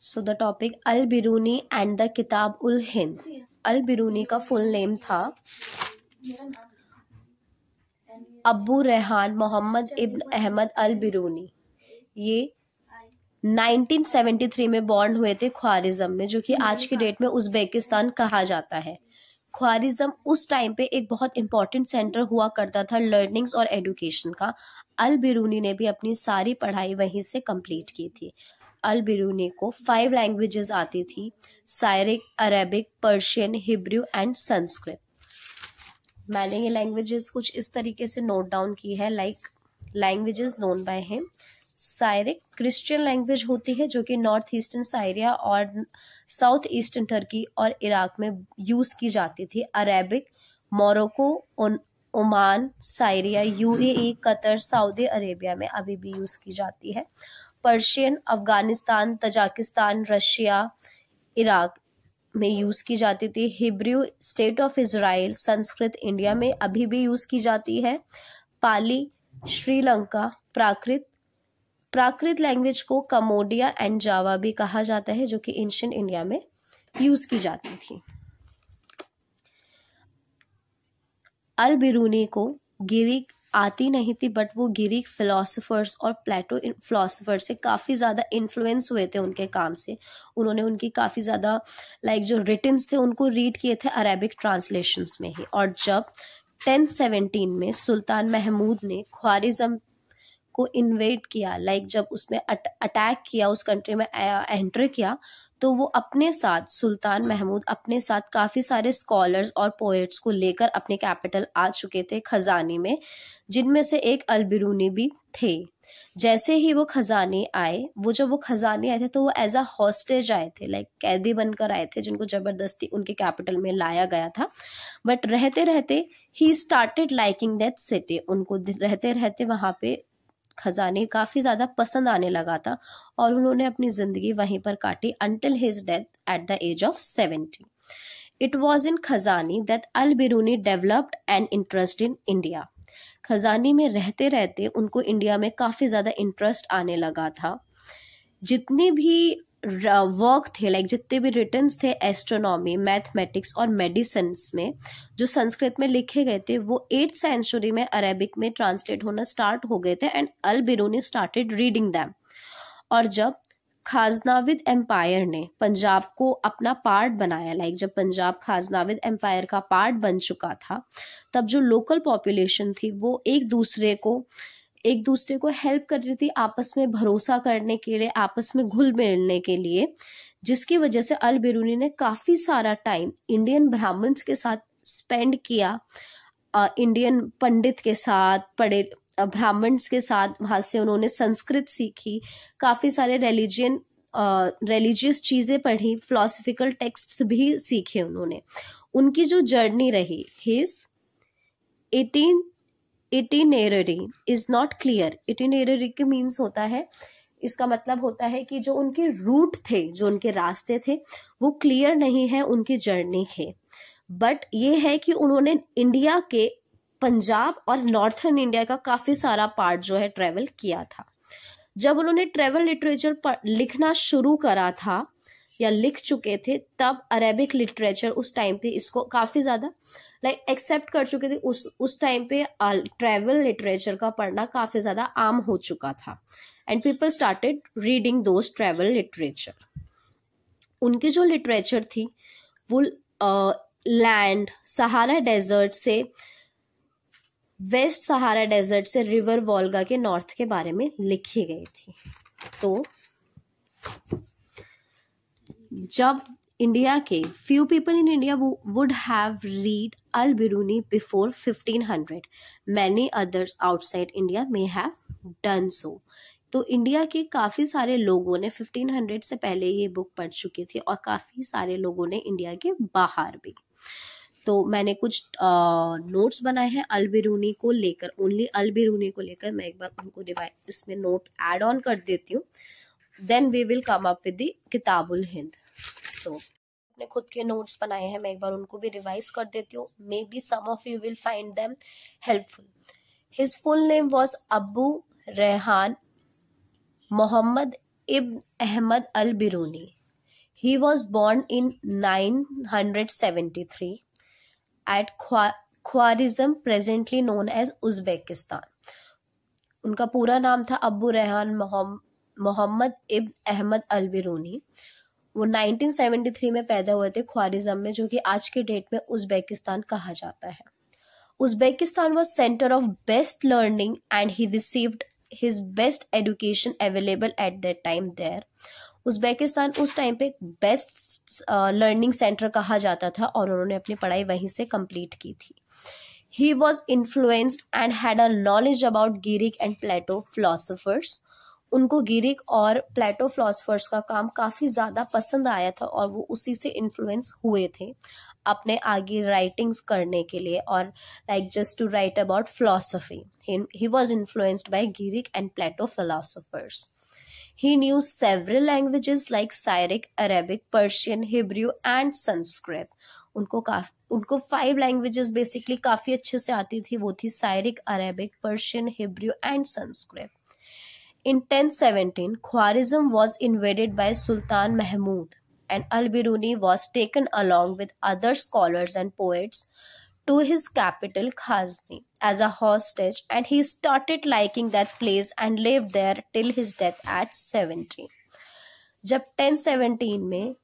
So the topic Al Biruni and the Kitab ul Hind अल बिरूनी का full name था Abu Rehan Mohammad ibn Ahmad Al Biruni ये 1973 में born हुए थे ख्वारिजम में जो कि आज की डेट में उज्बेकिस्तान कहा जाता है ख्वारिजम उस टाइम पे एक बहुत इंपॉर्टेंट सेंटर हुआ करता था लर्निंग्स और एडुकेशन का अल बिरूनी ने भी अपनी सारी पढ़ाई वहीं से कंप्लीट की थी अल बिरूनी को फाइव लैंग्वेजेस आती थी Syriac Arabic Persian Hebrew and Sanskrit मैंने ये लैंग्वेजेस कुछ इस तरीके से नोट डाउन की है like languages known by him Syriac Christian language होती है जो कि नॉर्थ ईस्टर्न सायरिया और साउथ ईस्टर्न टर्की और इराक में यूज़ की जाती थी Arabic Morocco Oman Syria UAE Qatar Saudi Arabia में अभी भी यूज़ की जाती है Persian Afghanistan Tajikistan Russia Iraq में यूज़ की जाती थी Hebrew state of Israel Sanskrit India में अभी भी यूज़ की जाती है पाली श्रीलंका प्राकृत प्राकृत लैंग्वेज को कमोडिया एंड जावा भी कहा जाता है जो कि एंशियंट इंडिया में यूज़ की जाती थी अल बिरूनी को गिरी आती नहीं थी बट वो ग्रीक फिलोसोफर्स और प्लेटो फिलोसोफर से काफ़ी ज़्यादा इन्फ्लुएंस हुए थे उनके काम से उन्होंने उनकी काफ़ी ज़्यादा लाइक जो रिटर्न थे उनको रीड किए थे अरेबिक ट्रांसलेशंस में ही और जब 1017 में सुल्तान महमूद ने ख्वारिजम को इन्वेट किया लाइक जब उसमें अटैक किया उस कंट्री में एंटर किया तो वो अपने साथ सुल्तान महमूद अपने साथ काफ़ी सारे स्कॉलर्स और पोएट्स को लेकर अपने कैपिटल आ चुके थे खजाने में जिनमें से एक अलबिरूनी भी थे जैसे ही वो खजाने आए वो जब वो खजाने आए थे तो वो एज अ हॉस्टेज आए थे लाइक कैदी बनकर आए थे जिनको जबरदस्ती उनके कैपिटल में लाया गया था बट रहते रहते ही स्टार्टेड लाइकिंग दैट सिटी उनको रहते रहते वहां पे खजाने काफ़ी ज़्यादा पसंद आने लगा था और उन्होंने अपनी ज़िंदगी वहीं पर काटी until his death at the age of seventy it was in Ghazni that Al Biruni developed an interest in India Ghazni में रहते रहते उनको इंडिया में काफ़ी ज़्यादा इंटरेस्ट आने लगा था जितनी भी वर्क थे लाइक जितने भी रिटर्न थे एस्ट्रोनॉमी मैथमेटिक्स और मेडिसिन में जो संस्कृत में लिखे गए थे वो एट सेंचुरी में अरेबिक में ट्रांसलेट होना स्टार्ट हो गए थे and Al Biruni started reading them और जब खाजनाविद एम्पायर ने पंजाब को अपना पार्ट बनाया लाइक जब पंजाब खाजनाविद एम्पायर का पार्ट बन चुका था तब जो लोकल पॉपुलेशन थी वो एक दूसरे को एक दूसरे को हेल्प कर रही थी आपस में भरोसा करने के लिए आपस में घुल मिलने के लिए जिसकी वजह से अल बिरूनी ने काफ़ी सारा टाइम इंडियन ब्राह्मण्स के साथ स्पेंड किया इंडियन पंडित के साथ पढ़े ब्राह्मण्स के साथ वहां से उन्होंने संस्कृत सीखी काफ़ी सारे रिलीजियन रिलीजियस चीज़ें पढ़ी फिलोसफिकल टेक्स्ट भी सीखे उन्होंने उनकी जो जर्नी रही his eighteen itinerary is not clear itinerary के मीन्स होता है इसका मतलब होता है कि जो उनके रूट थे जो उनके रास्ते थे वो क्लियर नहीं है उनकी जर्नी के बट ये है कि उन्होंने इंडिया के पंजाब और नॉर्थन इंडिया का काफ़ी सारा पार्ट जो है ट्रेवल किया था जब उन्होंने ट्रेवल लिटरेचर लिखना शुरू करा था या लिख चुके थे तब अरेबिक लिटरेचर उस टाइम पे इसको काफ़ी ज़्यादा लाइक एक्सेप्ट कर चुके थे उस उस टाइम पे ट्रैवल uh, लिटरेचर का पढ़ना काफ़ी ज़्यादा आम हो चुका था and people started reading those travel literature उनकी जो लिटरेचर थी वो लैंड सहारा डेजर्ट से वेस्ट सहारा डेजर्ट से रिवर वॉल्गा के नॉर्थ के बारे में लिखी गई थी तो जब इंडिया के few people in India would have read Al Biruni before 1500 many others outside India may have done so तो इंडिया के काफ़ी सारे लोगों ने 1500 से पहले ये बुक पढ़ चुके थे और काफ़ी सारे लोगों ने इंडिया के बाहर भी तो मैंने कुछ नोट्स बनाए हैं अल बिरूनी को लेकर ओनली अल बिरूनी को लेकर मैं एक बार उनको डिवाइड इसमें नोट ऐड ऑन कर देती हूँ then we will come up with the Kitab ul Hind so अपने खुद के नोट्स बनाए हैं मैं एक बार उनको भी रिवाइज कर देती हूँ maybe some of you will find them helpful his full name was Abu Rehan Mohammad ibn Ahmad Al Biruni he was born in 973 at Khwarizm presently known as Uzbekistan उनका पूरा नाम था Abu Rahman Mohammad ibn Ahmad Al Biruni वो 1973 में पैदा हुए थे ख्वारिजम में जो कि आज के डेट में उज्बेकिस्तान कहा जाता है Uzbekistan was centre of best learning and he received his best education available at that time there Uzbekistan उस टाइम पे बेस्ट लर्निंग सेंटर कहा जाता था और उन्होंने अपनी पढ़ाई वहीं से कंप्लीट की थी he was influenced and had a knowledge about Greek and Plato philosophers उनको गिरिक और प्लेटो फिलोसफर्स का काम काफ़ी ज़्यादा पसंद आया था और वो उसी से इन्फ्लुएंस हुए थे अपने आगे राइटिंग्स करने के लिए और like just to write about philosophy he was influenced by Greek and Plato philosophers he knew several languages like Syriac Arabic Persian Hebrew and Sanskrit उनको काफी उनको फाइव लैंग्वेजेस बेसिकली काफ़ी अच्छे से आती थी वो थी Syriac Arabic Persian Hebrew and Sanskrit In 1017, Khwarizm was invaded by Sultan Mahmud, and Al-Biruni was taken along with other scholars and poets to his capital Ghazni as a hostage and he started liking that place and lived there till his death at 70. जब 1017 में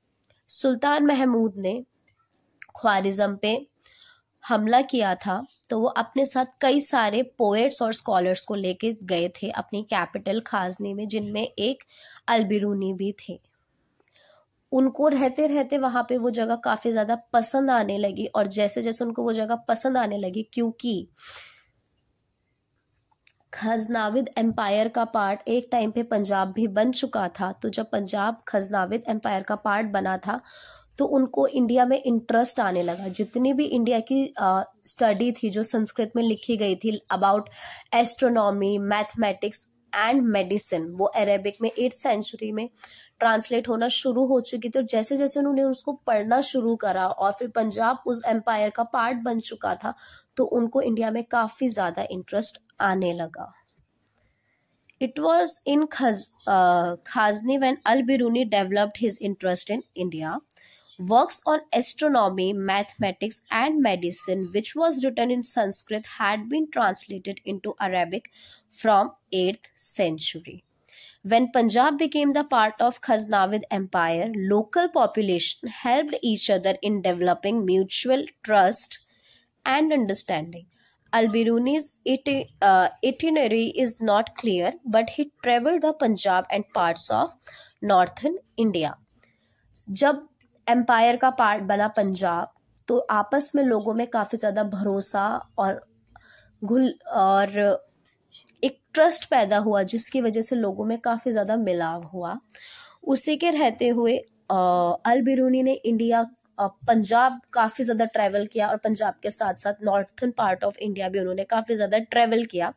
सुल्तान महमूद ने ख्वारिजम पे हमला किया था तो वो अपने साथ कई सारे पोएट्स और स्कॉलर्स को लेके गए थे अपनी कैपिटल खाजनी में जिनमें एक अलबिरूनी भी थे उनको रहते रहते वहाँ पे वो जगह काफ़ी ज़्यादा पसंद आने लगी और जैसे जैसे उनको वो जगह पसंद आने लगी क्योंकि खजनाविद एम्पायर का पार्ट एक टाइम पे पंजाब भी बन चुका था तो जब पंजाब खजनाविद एम्पायर का पार्ट बना था तो उनको इंडिया में इंटरेस्ट आने लगा जितनी भी इंडिया की स्टडी थी जो संस्कृत में लिखी गई थी about astronomy mathematics and medicine वो अरेबिक में एट सेंचुरी में ट्रांसलेट होना शुरू हो चुकी थी और जैसे जैसे उन्होंने उसको पढ़ना शुरू करा और फिर पंजाब उस एम्पायर का पार्ट बन चुका था तो उनको इंडिया में काफ़ी ज़्यादा इंटरेस्ट आने लगा it was in Khaz, when Al Biruni developed his interest in India Works on astronomy, mathematics, and medicine, which was written in Sanskrit, had been translated into Arabic from 8th century. When Punjab became the part of Khaznavid Empire, local population helped each other in developing mutual trust and understanding. Al-Biruni's uh, itinerary is not clear, but he traveled the Punjab and parts of northern India. जब empire का part बना पंजाब तो आपस में लोगों में काफ़ी ज़्यादा भरोसा और घुल और एक ट्रस्ट पैदा हुआ जिसकी वजह से लोगों में काफ़ी ज़्यादा मिलाव हुआ उसी के रहते हुए अल बिरूनी ने इंडिया पंजाब काफ़ी ज़्यादा ट्रैवल किया और पंजाब के साथ साथ नॉर्थन पार्ट ऑफ इंडिया भी उन्होंने काफ़ी ज़्यादा ट्रैवल किया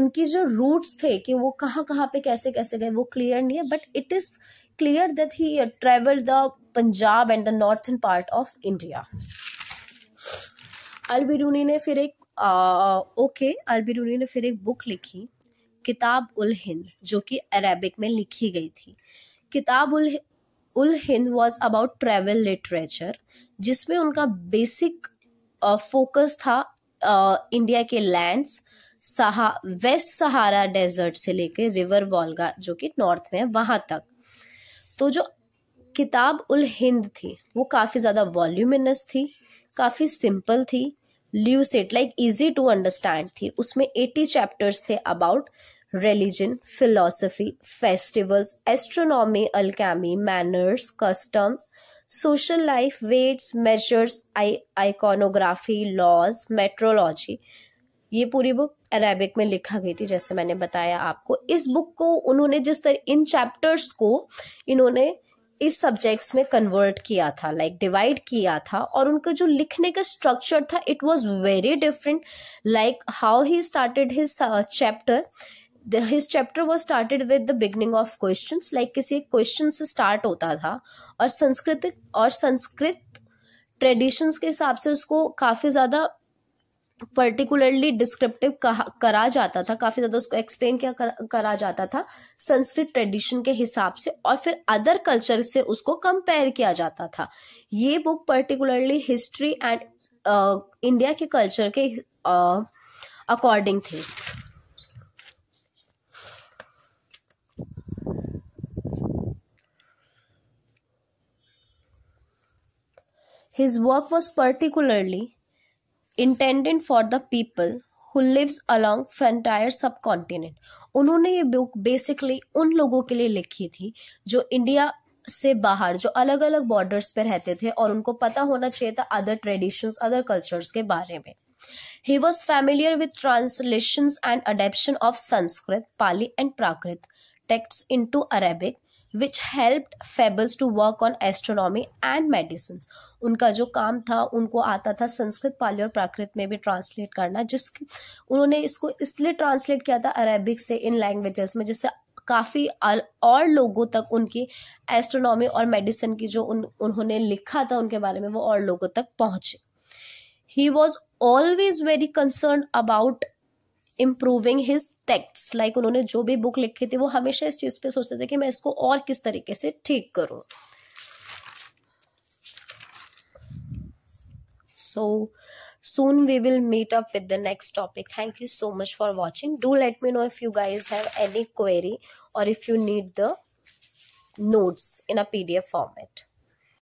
उनकी जो रूट्स थे कि वो कहाँ कहाँ पे कैसे कैसे गए वो क्लियर नहीं है but it is clear that he travel the Punjab and the northern part of India Al Biruni ने फिर एक आ, ओके अलबिरूनी ने फिर एक बुक लिखी किताब उल हिंद जो कि अरेबिक में लिखी गई थी Kitab ul ul Hind was about travel literature जिसमें उनका बेसिक फोकस था इंडिया के लैंड्स सहा वेस्ट सहारा डेजर्ट से लेकर रिवर वॉल्गा जो कि नॉर्थ में है वहां तक तो जो किताब उल हिंद थी वो काफ़ी ज़्यादा वॉल्यूमिनस थी काफ़ी सिंपल थी lucid like easy to understand थी उसमें एटी चैप्टर्स थे about philosophy festivals astronomy astronomy, manners customs social life weights measures I iconography laws metrology ये पूरी बुक अरेबिक में लिखा गई थी जैसे मैंने बताया आपको इस बुक को उन्होंने जिस तरह इन चैप्टर्स को इन्होंने इस सब्जेक्ट्स में कन्वर्ट किया था लाइक like डिवाइड किया था और उनका जो लिखने का स्ट्रक्चर था it was very different like how he started his chapter his chapter was started with the beginning of question like किसी क्वेश्चन से स्टार्ट होता था और संस्कृतिक और संस्कृत ट्रेडिशंस के हिसाब से उसको काफी ज्यादा पर्टिकुलरली डिस्क्रिप्टिव करा जाता था काफ़ी ज़्यादा उसको एक्सप्लेन किया कर, करा जाता था संस्कृत ट्रेडिशन के हिसाब से और फिर अदर कल्चर से उसको कंपेयर किया जाता था ये book particularly history and India के कल्चर के अकॉर्डिंग uh, थी His work was particularly intended for the people who lives along frontier subcontinent उन्होंने ये बुक बेसिकली उन लोगों के लिए लिखी थी जो इंडिया से बाहर जो अलग अलग बॉर्डर्स पे रहते थे और उनको पता होना चाहिए था अदर ट्रेडिशंस अदर कल्चर्स के बारे में he was familiar with translation and adaption of Sanskrit Pali and Prakrit text into Arabic which helped fables to work on astronomy and medicine उनका जो काम था उनको आता था संस्कृत पाली और प्राकृत में भी ट्रांसलेट करना जिस उन्होंने इसको इसलिए ट्रांसलेट किया था अरेबिक से इन लैंग्वेजेस में जिससे काफ़ी और लोगों तक उनकी एस्ट्रोनॉमी और मेडिसिन की जो उन उन्होंने लिखा था उनके बारे में वो और लोगों तक पहुँचे he was always very concern about improving his text like उन्होंने जो भी बुक लिखी थी वो हमेशा इस चीज़ पे सोचते थे कि मैं इसको और किस तरीके से ठीक करूँ so soon we will meet up with the next topic thank you so much for watching do let me know if you guys have any query or if you need the notes in a pdf format